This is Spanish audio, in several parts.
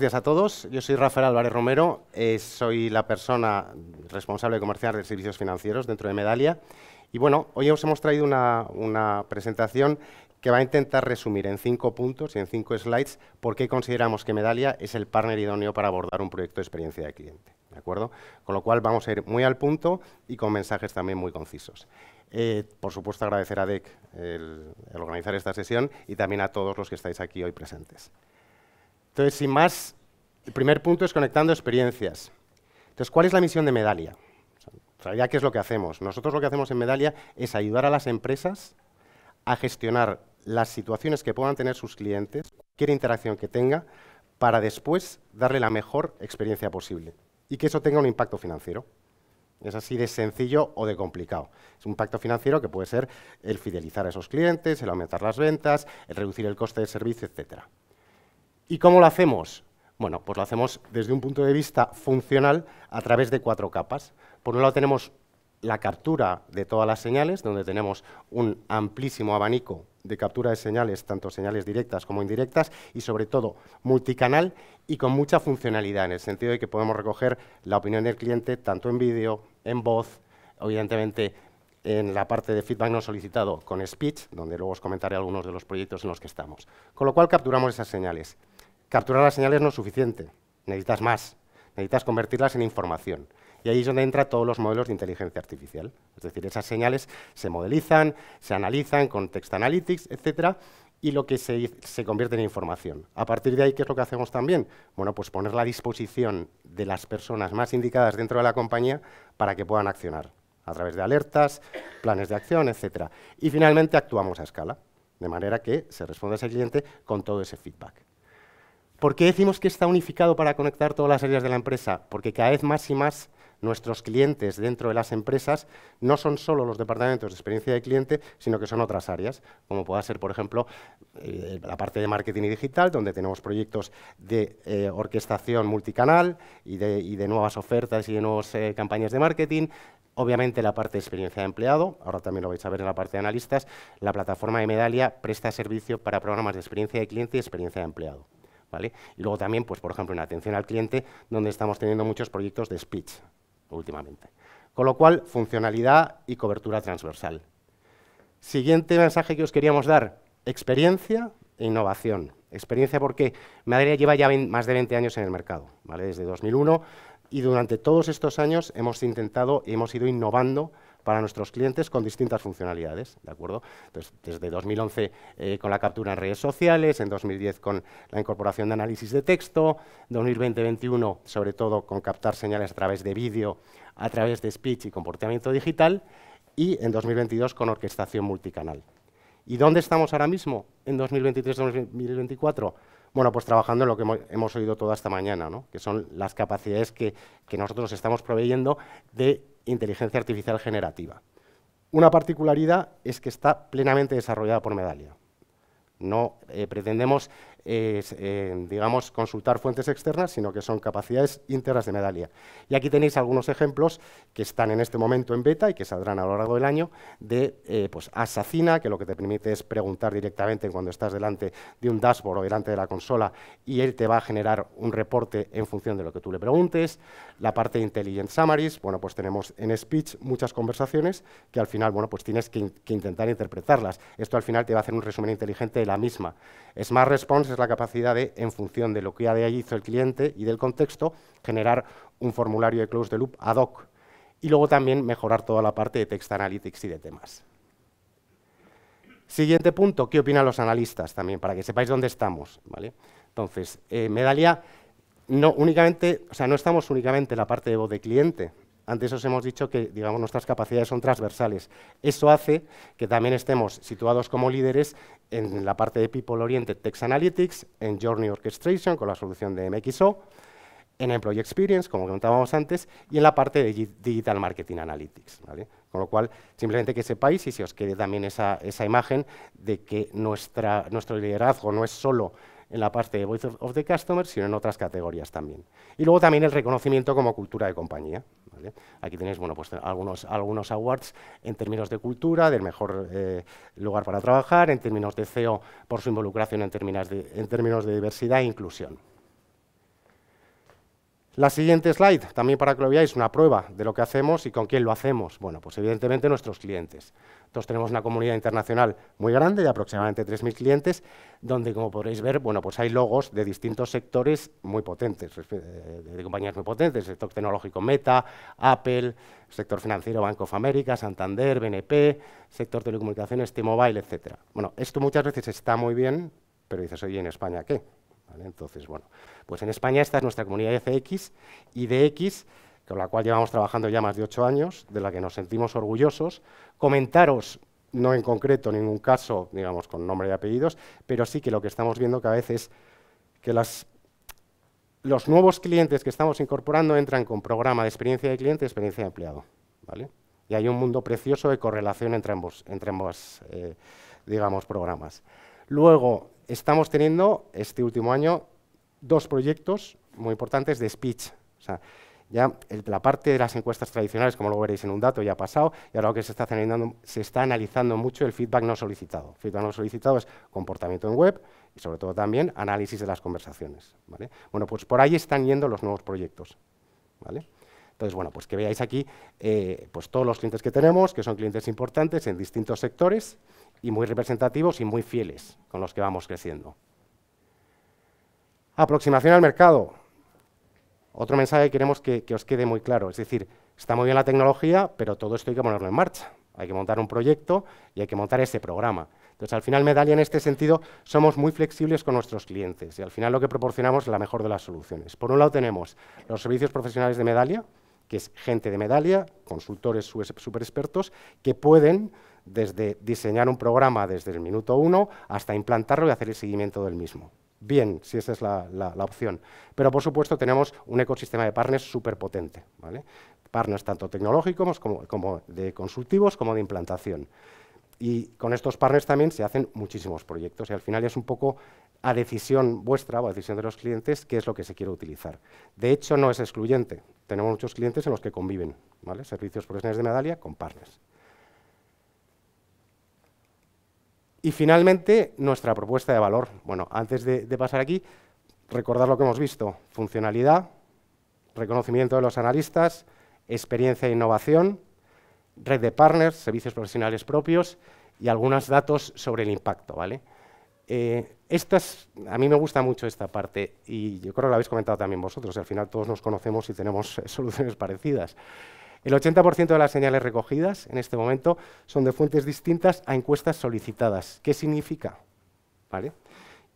buenos días a todos. Yo soy Rafael Álvarez Romero, eh, soy la persona responsable comercial de servicios financieros dentro de Medalia. Y bueno, hoy os hemos traído una, presentación que va a intentar resumir en cinco puntos y en cinco slides por qué consideramos que Medalia es el partner idóneo para abordar un proyecto de experiencia de cliente. ¿De acuerdo? Con lo cual vamos a ir muy al punto y con mensajes también muy concisos. Eh, por supuesto, agradecer a DEC el organizar esta sesión y también a todos los que estáis aquí hoy presentes. Entonces, sin más, el primer punto es conectando experiencias. Entonces, ¿cuál es la misión de Medalia? En ¿qué es lo que hacemos? Nosotros lo que hacemos en Medalia es ayudar a las empresas a gestionar las situaciones que puedan tener sus clientes, cualquier interacción que tenga, para después darle la mejor experiencia posible y que eso tenga un impacto financiero. Es así de sencillo o de complicado. Es un impacto financiero que puede ser el fidelizar a esos clientes, el aumentar las ventas, el reducir el coste de servicio, etcétera. ¿Y cómo lo hacemos? Bueno, pues lo hacemos desde un punto de vista funcional a través de cuatro capas. Por un lado tenemos la captura de todas las señales, donde tenemos un amplísimo abanico de captura de señales, tanto señales directas como indirectas, y sobre todo multicanal y con mucha funcionalidad, en el sentido de que podemos recoger la opinión del cliente tanto en vídeo, en voz, evidentemente en la parte de feedback no solicitado con speech, donde luego os comentaré algunos de los proyectos en los que estamos. Con lo cual capturamos esas señales. Capturar las señales no es suficiente, necesitas más, necesitas convertirlas en información. Y ahí es donde entran todos los modelos de inteligencia artificial. Es decir, esas señales se modelizan, se analizan con text analytics, etc. y lo que se, convierte en información. A partir de ahí, ¿qué es lo que hacemos también? Bueno, pues ponerla a disposición de las personas más indicadas dentro de la compañía para que puedan accionar a través de alertas, planes de acción, etcétera. Y finalmente actuamos a escala, de manera que se responde a ese cliente con todo ese feedback. ¿Por qué decimos que está unificado para conectar todas las áreas de la empresa? Porque cada vez más y más nuestros clientes dentro de las empresas no son solo los departamentos de experiencia de cliente, sino que son otras áreas, como pueda ser, por ejemplo, eh, la parte de marketing y digital, donde tenemos proyectos de eh, orquestación multicanal y de, nuevas ofertas y de nuevas eh, campañas de marketing. Obviamente la parte de experiencia de empleado, ahora también lo vais a ver en la parte de analistas, la plataforma de Medalia presta servicio para programas de experiencia de cliente y experiencia de empleado. Y luego también, pues, por ejemplo, en atención al cliente, donde estamos teniendo muchos proyectos de speech últimamente. Con lo cual, funcionalidad y cobertura transversal. Siguiente mensaje que os queríamos dar, experiencia e innovación. Experiencia porque Madrid lleva ya más de 20 años en el mercado, ¿vale? desde 2001, y durante todos estos años hemos intentado y hemos ido innovando para nuestros clientes con distintas funcionalidades, ¿de acuerdo? Entonces, desde 2011 eh, con la captura en redes sociales, en 2010 con la incorporación de análisis de texto, 2020-21 sobre todo con captar señales a través de vídeo, a través de speech y comportamiento digital, y en 2022 con orquestación multicanal. ¿Y dónde estamos ahora mismo en 2023-2024? Bueno, pues trabajando en lo que hemos, oído toda esta mañana, que son las capacidades que, que nosotros estamos proveyendo de inteligencia artificial generativa. Una particularidad es que está plenamente desarrollada por Medalia. No eh, pretendemos eh, digamos, consultar fuentes externas, sino que son capacidades internas de Medallia. Y aquí tenéis algunos ejemplos que están en este momento en beta y que saldrán a lo largo del año de eh, pues, Asacina, que lo que te permite es preguntar directamente cuando estás delante de un dashboard o delante de la consola y él te va a generar un reporte en función de lo que tú le preguntes. La parte de Intelligent Summaries, bueno, pues tenemos en Speech muchas conversaciones que al final, bueno, pues tienes que, que intentar interpretarlas. Esto al final te va a hacer un resumen inteligente de la misma. Smart Response es la capacidad de, en función de lo que ya de allí hizo el cliente y del contexto, generar un formulario de close loop ad hoc. Y luego también mejorar toda la parte de text analytics y de temas. Siguiente punto, ¿qué opinan los analistas también? Para que sepáis dónde estamos. ¿vale? Entonces, eh, Medalia, no, únicamente, o sea, no estamos únicamente en la parte de voz de cliente, antes os hemos dicho que nuestras capacidades son transversales. Eso hace que también estemos situados como líderes en la parte de People Oriented Text Analytics, en Journey Orchestration con la solución de MXO, en Employee Experience, como comentábamos antes, y en la parte de Digital Marketing Analytics. Con lo cual, simplemente que sepáis y se os quede también esa, imagen de que nuestro liderazgo no es solo en la parte de Voice of the Customer, sino en otras categorías también. Y luego también el reconocimiento como cultura de compañía. Aquí tenéis pues, algunos, awards en términos de cultura, del mejor eh, lugar para trabajar, en términos de CEO por su involucración en en términos de diversidad e inclusión. La siguiente slide, también para que lo veáis, una prueba de lo que hacemos y con quién lo hacemos. Bueno, pues evidentemente nuestros clientes. Entonces tenemos una comunidad internacional muy grande, de aproximadamente 3.000 clientes, donde como podréis ver, bueno, pues hay logos de distintos sectores muy potentes, eh, de compañías muy potentes, sector tecnológico Meta, Apple, sector financiero Banco of America, Santander, BNP, sector telecomunicaciones, T-Mobile, etcétera. Bueno, esto muchas veces está muy bien, pero dices, oye, ¿en España qué? Entonces, bueno, pues en España esta es nuestra comunidad FX y de X con la cual llevamos trabajando ya más de ocho años, de la que nos sentimos orgullosos. Comentaros, no en concreto, ningún caso, digamos, con nombre y apellidos, pero sí que lo que estamos viendo cada vez es que las, los nuevos clientes que estamos incorporando entran con programa de experiencia de cliente y experiencia de empleado. ¿vale? Y hay un mundo precioso de correlación entre ambos, entre ambos eh, digamos, programas. Luego, estamos teniendo este último año dos proyectos muy importantes de speech. O sea, ya la parte de las encuestas tradicionales, como lo veréis en un dato, ya ha pasado, y ahora lo que se está, analizando, se está mucho el feedback no solicitado. Feedback no solicitado es comportamiento en web y sobre todo también análisis de las conversaciones. Bueno, pues por ahí están yendo los nuevos proyectos. ¿vale? Entonces, bueno, pues que veáis aquí eh, pues todos los clientes que tenemos, que son clientes importantes en distintos sectores y muy representativos y muy fieles con los que vamos creciendo. Aproximación al mercado. Otro mensaje que queremos que, os quede muy claro, es decir, está muy bien la tecnología, pero todo esto hay que ponerlo en marcha. Hay que montar un proyecto y hay que montar ese programa. Entonces, al final, medalla en este sentido, somos muy flexibles con nuestros clientes y al final lo que proporcionamos es la mejor de las soluciones. Por un lado tenemos los servicios profesionales de Medalia que es gente de medalla, consultores súper expertos, que pueden desde diseñar un programa desde el minuto uno hasta implantarlo y hacer el seguimiento del mismo. Bien, si esa es la, opción. Pero, por supuesto, tenemos un ecosistema de partners súper potente. ¿vale? Partners tanto tecnológicos como, como de consultivos como de implantación. Y con estos partners también se hacen muchísimos proyectos y al final es un poco a decisión vuestra o a decisión de los clientes qué es lo que se quiere utilizar. De hecho, no es excluyente tenemos muchos clientes en los que conviven, ¿vale? Servicios profesionales de Medalia con partners. Y finalmente, nuestra propuesta de valor. Bueno, antes de, de pasar aquí, recordar lo que hemos visto. Funcionalidad, reconocimiento de los analistas, experiencia e innovación, red de partners, servicios profesionales propios y algunos datos sobre el impacto, ¿vale? Eh, a mí me gusta mucho esta parte y yo creo que lo habéis comentado también vosotros, al final todos nos conocemos y tenemos soluciones parecidas. El 80% de las señales recogidas en este momento son de fuentes distintas a encuestas solicitadas. ¿Qué significa? ¿Vale?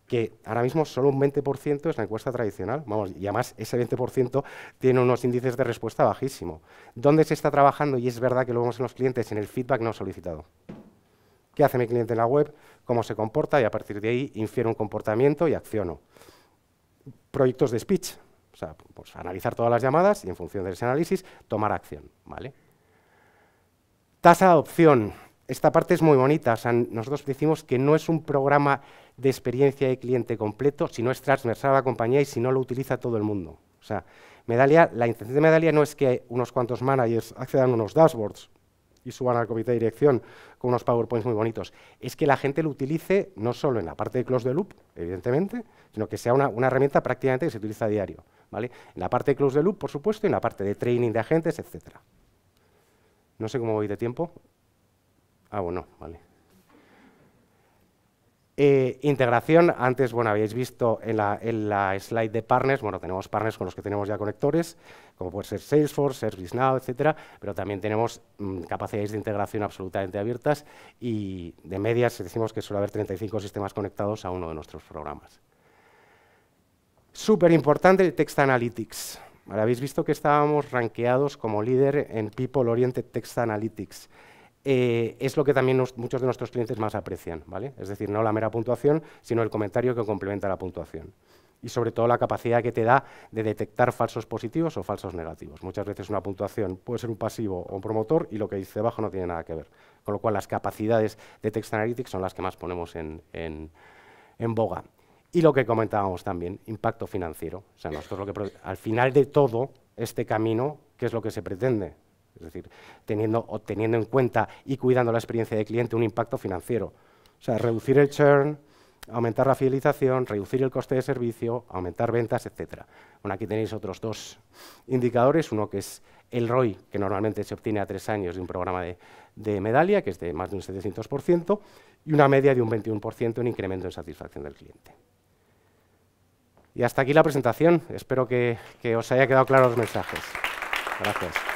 Que ahora mismo solo un 20% es la encuesta tradicional, vamos, y además ese 20% tiene unos índices de respuesta bajísimo. ¿Dónde se está trabajando? Y es verdad que lo vemos en los clientes, en el feedback no solicitado. ¿Qué hace mi cliente en la web? cómo se comporta y a partir de ahí infiero un comportamiento y acciono. Proyectos de speech, o sea, pues analizar todas las llamadas y en función de ese análisis tomar acción. ¿vale? Tasa de adopción. Esta parte es muy bonita. nosotros decimos que no es un programa de experiencia de cliente completo si no es transversal a la compañía y si no lo utiliza todo el mundo. O sea, Medalia, la intención de Medalia no es que unos cuantos managers accedan a unos dashboards y suban al comité de dirección con unos PowerPoints muy bonitos, es que la gente lo utilice no solo en la parte de close the loop, evidentemente, sino que sea una, herramienta prácticamente que se utiliza a diario. ¿vale? En la parte de close the loop, por supuesto, y en la parte de training de agentes, etcétera. No sé cómo voy de tiempo. Ah, bueno, vale. Eh, integración, antes bueno, habéis visto en la, slide de partners, bueno, tenemos partners con los que tenemos ya conectores, como puede ser Salesforce, ServiceNow, etcétera, pero también tenemos mm, capacidades de integración absolutamente abiertas y de medias decimos que suele haber 35 sistemas conectados a uno de nuestros programas. Súper importante el Text Analytics. habéis visto que estábamos rankeados como líder en People Oriented Text Analytics. Eh, es lo que también muchos de nuestros clientes más aprecian, ¿vale? Es decir, no la mera puntuación, sino el comentario que complementa la puntuación. Y sobre todo la capacidad que te da de detectar falsos positivos o falsos negativos. Muchas veces una puntuación puede ser un pasivo o un promotor y lo que dice debajo no tiene nada que ver. Con lo cual las capacidades de Text Analytics son las que más ponemos en, boga. Y lo que comentábamos también, impacto financiero. al final de todo este camino, ¿qué es lo que se pretende? es decir, teniendo, en cuenta y cuidando la experiencia de cliente un impacto financiero. O sea, reducir el churn, aumentar la fidelización, reducir el coste de servicio, aumentar ventas, etc. Bueno, aquí tenéis otros dos indicadores, uno que es el ROI, que normalmente se obtiene a tres años de un programa de, de medalla, que es de más de un 700%, y una media de un 21% en incremento en satisfacción del cliente. Y hasta aquí la presentación. Espero que, que os haya quedado claro los mensajes. Gracias.